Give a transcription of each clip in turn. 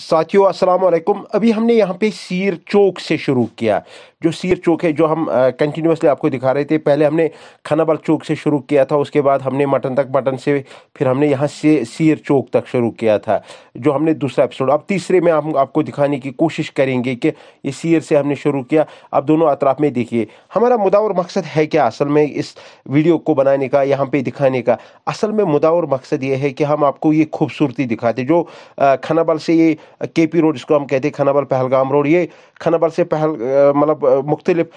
साथियों अस्सलाम वालेकुम अभी हमने यहाँ पे सीर चौक से शुरू किया जो सीर चौक है जो हम कंटिन्यूसली आपको दिखा रहे थे पहले हमने खानाबल चौक से शुरू किया था उसके बाद हमने मटन तक मटन से फिर हमने यहाँ से सीर चौक तक शुरू किया था जो हमने दूसरा एपिसोड अब तीसरे में हम आपको दिखाने की कोशिश करेंगे कि ये सीर से हमने शुरू किया अब दोनों अतराफ में देखिए हमारा मुदा और मकसद है क्या असल में इस वीडियो को बनाने का यहाँ पर दिखाने का असल में मुदा और मकसद ये है कि हम आपको ये खूबसूरती दिखाते जो खानाबल से ये के पी रोड इसको हम कहते हैं खनाबल पहलगाम रोड ये खनाबल से पहल मतलब मुख्तलिफ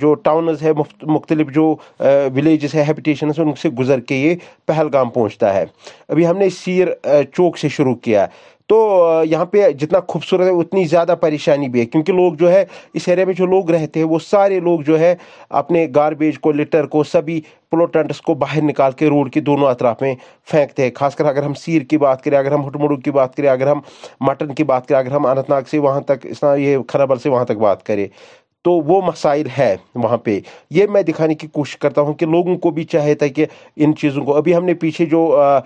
जो टाउनस है मुख्तलिफ जो विलेज़ है हैबिटेशन है उनसे गुजर के ये पहलगाम पहुँचता है अभी हमने सीर चौक से शुरू किया तो यहाँ पे जितना खूबसूरत है उतनी ज़्यादा परेशानी भी है क्योंकि लोग जो है इस एरिया में जो लोग रहते हैं वो सारे लोग जो है अपने गारबेज को लिटर को सभी प्लोटेंट्स को बाहर निकाल के रोड के दोनों अतराफ में फेंकते हैं खासकर अगर हम सीर की बात करें अगर हम हटमुड़ू की बात करें अगर हम मटन की बात करें अगर हम अनंतनाग से वहाँ तक इस ये खराबल से वहाँ तक बात करें तो वो मसाइल है वहाँ पे ये मैं दिखाने की कोशिश करता हूँ कि लोगों को भी चाहे था कि इन चीज़ों को अभी हमने पीछे जो आ, आ,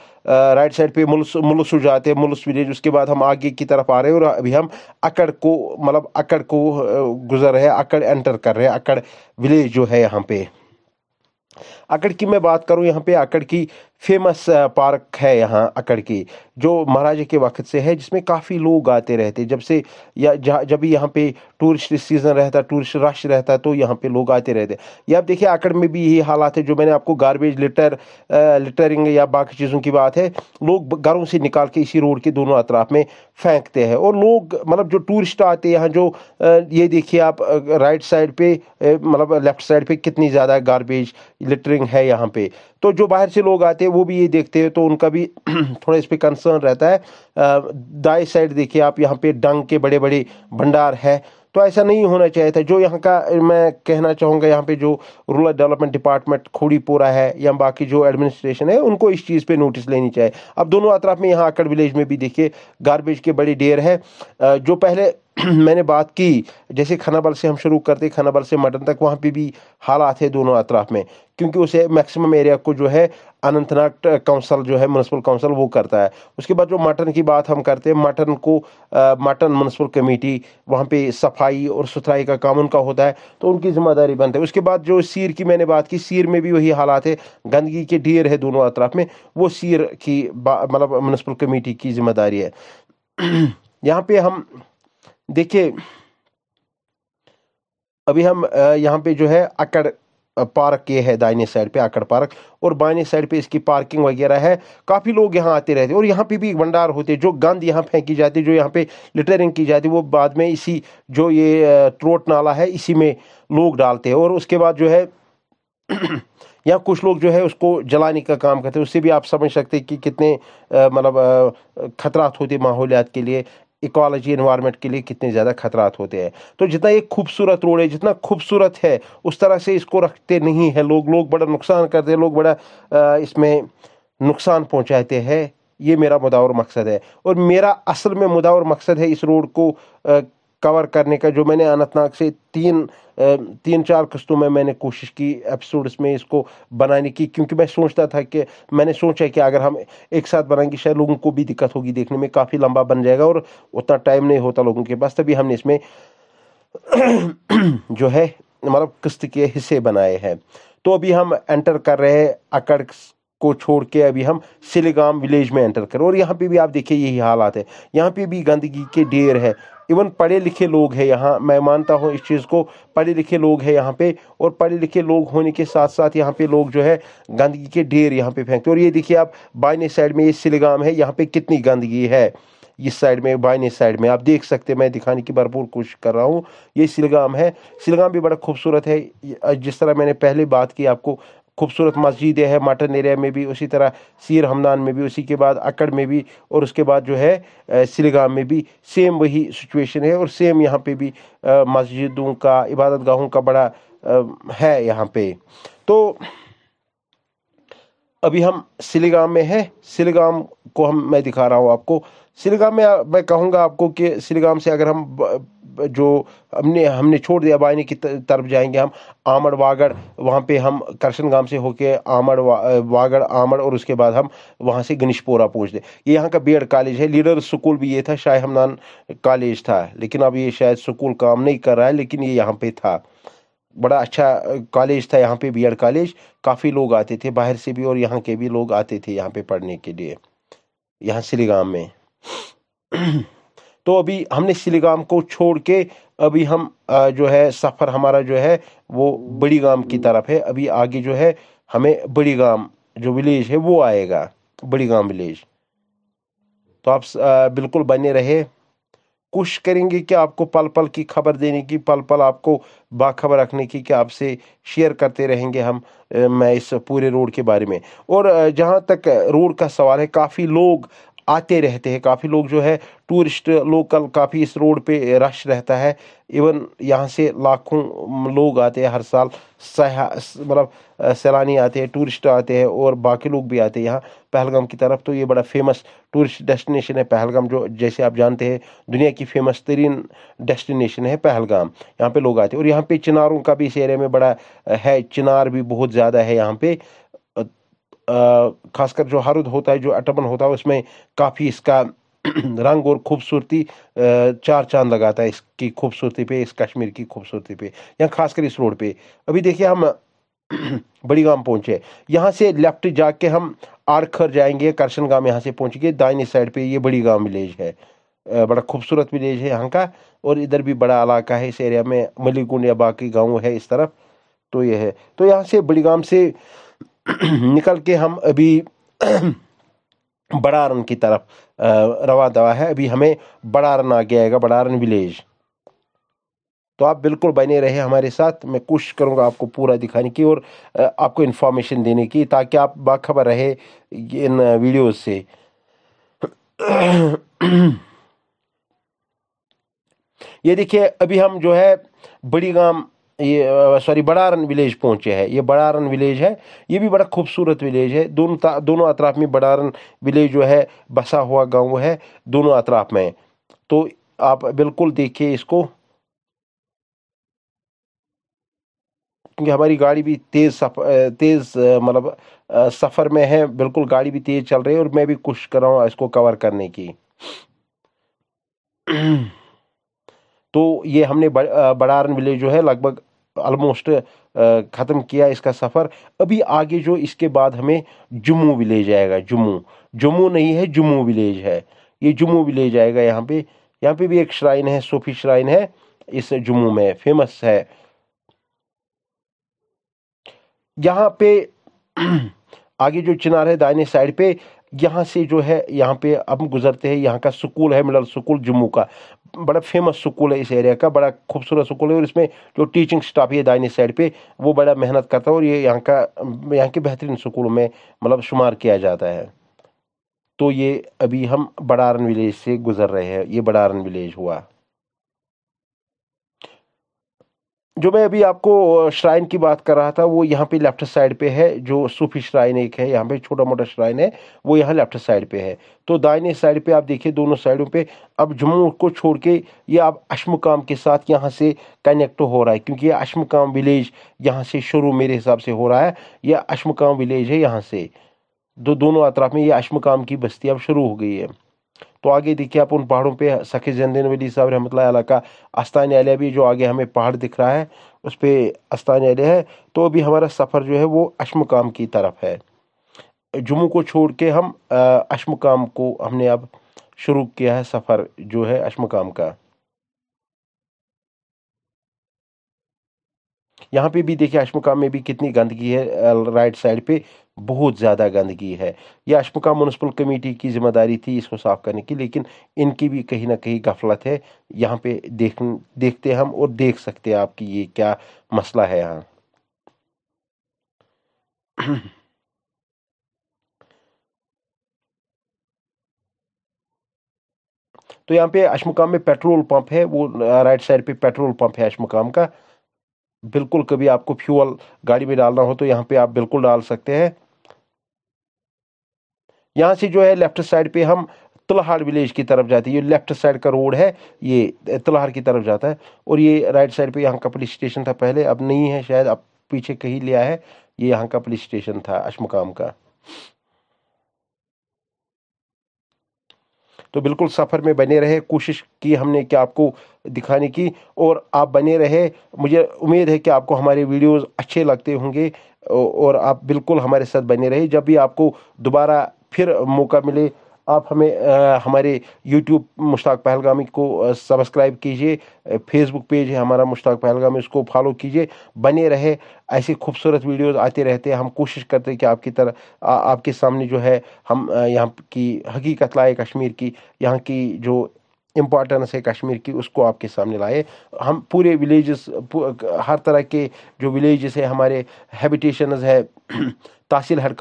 राइट साइड पे मुलस मुलस जाते हैं मुलस विलेज उसके बाद हम आगे की तरफ आ रहे हैं और अभी हम अकड़ को मतलब अकड़ को गुजर रहे हैं अकड़ एंटर कर रहे हैं अकड़ विलेज जो है यहाँ पे अकड़ की मैं बात करूँ यहाँ पे अकड़ की फेमस पार्क uh, है यहाँ अकड़ की जो महाराजा के वक्त से है जिसमें काफ़ी लोग आते रहते जब से या जब भी यहाँ पे टूरिस्ट सीज़न रहता टूरिस्ट रश रहता तो यहाँ पे लोग आते रहते या आप देखिए अकड़ में भी यही हालात है जो मैंने आपको गार्बेज लिटर लिटरिंग या बाकी चीज़ों की बात है लोग घरों से निकाल के इसी रोड के दोनों अतराफ में फेंकते हैं और लोग मतलब जो टूरिस्ट आते हैं यहाँ जो uh, ये देखिए आप राइट साइड पर मतलब लेफ्ट साइड पर कितनी ज़्यादा गारबेज लिटरिंग है यहाँ पे तो जो बाहर से लोग आते हैं वो भी ये देखते हैं तो उनका भी थोड़ा इस पर कंसर्न रहता है दाएँ साइड देखिए आप यहाँ पे डंग के बड़े बड़े भंडार है तो ऐसा नहीं होना चाहिए था जो यहाँ का मैं कहना चाहूँगा यहाँ पे जो रूरल डेवलपमेंट डिपार्टमेंट खोड़ीपोरा है या बाकी जो एडमिनिस्ट्रेशन है उनको इस चीज़ पे नोटिस लेनी चाहिए अब दोनों अतराफ में यहाँ आकड़ विलेज में भी देखिए गार्बेज के बड़े ढेर है जो पहले मैंने बात की जैसे खानाबल से हम शुरू करते खानाबल से मटन तक वहाँ पे भी हालात है दोनों अतराफ़ में क्योंकि उसे मैक्सिमम एरिया को जो है अनंतनाग काउंसिल जो है म्यूनसिपल काउंसिल वो करता है उसके बाद जो मटन की बात हम करते हैं मटन को मटन म्यूनसिपल कमेटी वहाँ पे सफाई और सुथराई का काम उनका होता है तो उनकी जिम्मेदारी बनती है उसके बाद जो सीर की मैंने बात की सीर में भी वही हालात है गंदगी के ढेर है दोनों अतराफ में वो सीर की मतलब म्यूनसिपल कमेटी की जिम्मेदारी है यहाँ पर हम देखिए अभी हम यहाँ पे जो है अकड़ पार्क ये है दाहिने साइड पे आकड़ पार्क और बाएं साइड पे इसकी पार्किंग वगैरह है काफ़ी लोग यहाँ आते रहते और यहाँ पे भी भंडार होते जो गंद यहाँ फेंकी जाती जो यहाँ पे लिटरिंग की जाती वो बाद में इसी जो ये ट्रोट नाला है इसी में लोग डालते हैं और उसके बाद जो है यहाँ कुछ लोग जो है उसको जलाने का काम करते हैं उससे भी आप समझ सकते हैं कि कितने मतलब ख़तरात होते माहौलियात के लिए इकोलॉजी इन्वायरमेंट के लिए कितने ज़्यादा खतरात होते हैं तो जितना ये खूबसूरत रोड है जितना खूबसूरत है उस तरह से इसको रखते नहीं है लोग लोग बड़ा नुकसान करते हैं लोग बड़ा इसमें नुकसान पहुँचाते हैं ये मेरा मुदावर मकसद है और मेरा असल में मुदावर मकसद है इस रोड को कवर करने का जो मैंने अनंतनाग से तीन तीन चार किस्तों में मैंने कोशिश की एपिसोड्स में इसको बनाने की क्योंकि मैं सोचता था कि मैंने सोचा कि अगर हम एक साथ बनाएंगे शायद लोगों को भी दिक्कत होगी देखने में काफ़ी लंबा बन जाएगा और उतना टाइम नहीं होता लोगों के पास तभी हमने इसमें जो है मतलब किस्त के हिस्से बनाए हैं तो अभी हम एंटर कर रहे हैं अकड़ को छोड़ के अभी हम सिलेगाम विलेज में एंटर करें और यहाँ पे भी आप देखिए यही हालात है यहाँ पे भी गंदगी के ढेर है इवन पढ़े लिखे लोग हैं यहाँ मैं मानता हूँ इस चीज़ को पढ़े लिखे लोग हैं यहाँ पे और पढ़े लिखे लोग होने के साथ साथ यहाँ पे लोग जो है गंदगी के ढेर यहाँ पे फेंकते और ये देखिए आप बाइने साइड में ये सिलगाम है यहाँ पे कितनी गंदगी है इस साइड में बाइने साइड में आप देख सकते हैं मैं दिखाने की भरपूर कोशिश कर रहा हूँ ये सिलगाम है सिलगाम भी बड़ा खूबसूरत है जिस तरह मैंने पहले बात की आपको खूबसूरत मस्जिदें हैं माटन एरिया में भी उसी तरह सीर हमदान में भी उसी के बाद अकड़ में भी और उसके बाद जो है सिलगाम में भी सेम वही सिचुएशन है और सेम यहाँ पे भी मस्जिदों का इबादत गाहों का बड़ा है यहाँ पे तो अभी हम सिलगाम में हैं सिलगाम को हम मैं दिखा रहा हूँ आपको सिलगाम में मैं कहूँगा आपको कि सिलगाम से अगर हम जो हमने हमने छोड़ दिया बाइनी की तरफ जाएंगे हम आमड़ वागड़ वहाँ पे हम करशन गांव से होके आमड़ वा, वागड़ आमड़ और उसके बाद हम वहाँ से पहुँच पहुँचते ये यहाँ का बीएड कॉलेज है लीडर स्कूल भी ये था शाह हमदान कॉलेज था लेकिन अब ये शायद स्कूल काम नहीं कर रहा है लेकिन ये यहाँ पर था बड़ा अच्छा कॉलेज था यहाँ पर बी कॉलेज काफ़ी लोग आते थे बाहर से भी और यहाँ के भी लोग आते थे यहाँ पर पढ़ने के लिए यहाँ सिलीगाम में तो अभी हमने सिलीगाम को छोड़ के अभी हम जो है सफ़र हमारा जो है वो बड़ी गाम की तरफ है अभी आगे जो है हमें बड़ी गाम जो विलेज है वो आएगा बड़ी गांव विलेज तो आप बिल्कुल बने रहे कोशिश करेंगे कि आपको पल पल की खबर देने की पल पल आपको बाखबर रखने की कि आपसे शेयर करते रहेंगे हम मैं इस पूरे रोड के बारे में और जहाँ तक रोड का सवाल है काफ़ी लोग आते रहते हैं काफ़ी लोग जो है टूरिस्ट लोकल काफ़ी इस रोड पे रश रहता है इवन यहाँ से लाखों लोग आते हैं हर साल मतलब सैलानी आते हैं टूरिस्ट आते हैं और बाकी लोग भी आते हैं यहाँ पहलगाम की तरफ तो ये बड़ा फेमस टूरिस्ट डेस्टिनेशन है पहलगाम जो जैसे आप जानते हैं दुनिया की फेमस तरीन डेस्टिनेशन है पहलगाम यहाँ पे लोग आते हैं और यहाँ पे चिनारों का भी इस एरिया में बड़ा है चिनार भी बहुत ज़्यादा है यहाँ पे खासकर जो हरुद होता है जो अटमन होता है उसमें काफ़ी इसका रंग और खूबसूरती चार चांद लगाता है इसकी खूबसूरती पे इस कश्मीर की खूबसूरती पे या खासकर इस रोड पे अभी देखिए हम बड़ी गांव पहुंचे यहाँ से लेफ्ट जाके हम आरखर जाएंगे करशन गांव यहाँ से पहुँच गए दाइने साइड पे ये बड़ी गांव विलेज है बड़ा खूबसूरत विलेज है यहाँ का और इधर भी बड़ा इलाका है इस एरिया में मलिकुंड या बाकी गाँव है इस तरफ तो ये है तो यहाँ से बड़ी गांव से निकल के हम अभी बड़ारन की तरफ रवा दवा है अभी हमें बड़ारन आ गया है बड़ारन विलेज तो आप बिल्कुल बने रहे हमारे साथ मैं कोशिश करूँगा आपको पूरा दिखाने की और आपको इन्फॉर्मेशन देने की ताकि आप बाखबर रहे इन वीडियोस से ये देखिए अभी हम जो है बड़ी गांव ये सॉरी बड़ारन विलेज पहुंचे हैं ये बड़ारन विलेज है ये भी बड़ा खूबसूरत विलेज है दोनों दोनों अतराफ में बड़ारन विलेज जो है बसा हुआ गांव है दोनों अतराफ में तो आप बिल्कुल देखिए इसको क्योंकि हमारी गाड़ी भी तेज़ सफ तेज़ मतलब सफ़र में है बिल्कुल गाड़ी भी तेज़ चल रही है और मैं भी कोशिश कर रहा हूँ इसको कवर करने की तो ये हमने बड़ारन विलेज जो है लगभग आलमोस्ट uh, ख़त्म किया इसका सफ़र अभी आगे जो इसके बाद हमें जम्मू विलेज आएगा जम्मू जम्मू नहीं है जम्मू विलेज है ये जम्मू विलेज आएगा यहाँ पे यहाँ पे भी एक श्राइन है सूफी श्राइन है इस जम्मू में फेमस है यहाँ पे आगे जो चिनार है दाहिने साइड पे यहाँ से जो है यहाँ पे अब गुजरते हैं यहाँ का स्कूल है मिडल स्कूल जम्मू का बड़ा फेमस स्कूल है इस एरिया का बड़ा खूबसूरत स्कूल है और इसमें जो टीचिंग स्टाफ है दाइनी साइड पे वो बड़ा मेहनत करता है और ये यहाँ का यहाँ के बेहतरीन स्कूलों में मतलब शुमार किया जाता है तो ये अभी हम बड़ारन विलेज से गुज़र रहे हैं ये बड़ारन विलेज हुआ जो मैं अभी आपको श्राइन की बात कर रहा था वो यहाँ पे लेफ्ट साइड पे है जो सूफी श्राइन एक है यहाँ पे छोटा मोटा श्राइन है वो यहाँ लेफ्ट साइड पे है तो दाहिने साइड पे आप देखिए दोनों साइडों पे अब जम्मू को छोड़ के ये आप अशमकाम के साथ यहाँ से कनेक्ट हो रहा है क्योंकि ये अशमकाम विलेज यहाँ से शुरू मेरे हिसाब से हो रहा है यह अश्मकाम विलेज है यहाँ से दो दोनों अतराफ में ये अशमकाम की बस्ती अब शुरू हो गई है तो आगे देखिए आप उन पहाड़ों पे सखी जैनदीन वली साहब रहमतल्ला का आस्थान आलिया भी जो आगे हमें पहाड़ दिख रहा है उस पर आस्थान आलिया है तो अभी हमारा सफ़र जो है वो अश्मकाम की तरफ है जम्मू को छोड़ के हम अश्मकाम को हमने अब शुरू किया है सफ़र जो है अश्मकाम का यहाँ पे भी देखिए अश्मकाम में भी कितनी गंदगी है राइट साइड पे बहुत ज़्यादा गंदगी है यह अशमुका म्यूनसिपल कमेटी की जिम्मेदारी थी इसको साफ़ करने की लेकिन इनकी भी कहीं ना कहीं गफलत है यहाँ पे देख देखते हम और देख सकते हैं आपकी ये क्या मसला है यहाँ तो यहाँ पे अशमुकाम में पेट्रोल पंप है वो राइट साइड पे पेट्रोल पंप है अशमुकाम का बिल्कुल कभी आपको फ्यूल गाड़ी में डालना हो तो यहाँ पे आप बिल्कुल डाल सकते हैं यहाँ से जो है लेफ्ट साइड पे हम तलहार विलेज की तरफ जाती है ये लेफ्ट साइड का रोड है ये तलहार की तरफ जाता है और ये राइट साइड पे यहाँ का पुलिस स्टेशन था पहले अब नहीं है शायद अब पीछे कहीं लिया है ये यहाँ का पुलिस स्टेशन था अशमकाम का तो बिल्कुल सफ़र में बने रहे कोशिश की हमने कि आपको दिखाने की और आप बने रहे मुझे उम्मीद है कि आपको हमारे वीडियोस अच्छे लगते होंगे और आप बिल्कुल हमारे साथ बने रहे जब भी आपको दोबारा फिर मौका मिले आप हमें आ, हमारे यूट्यूब मुश्ताक पहलगामी को सब्सक्राइब कीजिए फेसबुक पेज है हमारा मुश्ताक पहलगामी उसको फॉलो कीजिए बने रहे ऐसे खूबसूरत वीडियोस आते रहते हैं हम कोशिश करते हैं कि आपकी तरह आपके सामने जो है हम यहाँ की हकीकत लाए कश्मीर की यहाँ की जो इम्पॉर्टेंस है कश्मीर की उसको आपके सामने लाए हम पूरे विलेजेस हर तरह के जो विलेजेस है हमारे हैबिटेशनस है तहसील हेड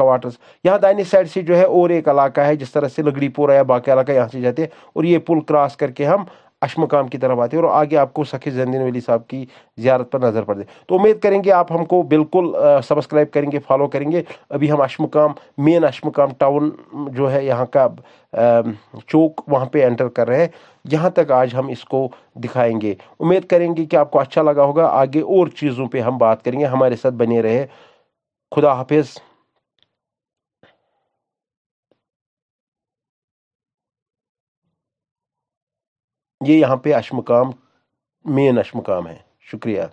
यहाँ दाने साइड से जो है और एक इलाका है जिस तरह से लगड़ीपुरा या बाकी इलाका यहाँ से जाते हैं और ये पुल क्रॉस करके हम अशमकाम की तरफ आते हैं और आगे आपको सखी जैनदीन वली साहब की ज्यारत पर नज़र पड़ दे तो उम्मीद करेंगे आप हमको बिल्कुल सब्सक्राइब करेंगे फॉलो करेंगे अभी हम अशमकाम मेन अशमकाम टाउन जो है यहाँ का चौक वहाँ पे एंटर कर रहे हैं यहाँ तक आज हम इसको दिखाएंगे उम्मीद करेंगे कि आपको अच्छा लगा होगा आगे और चीज़ों पर हम बात करेंगे हमारे साथ बने रहे खुदा हाफिज़ ये यहाँ पे अश्मकाम मेन अश्मकाम है शुक्रिया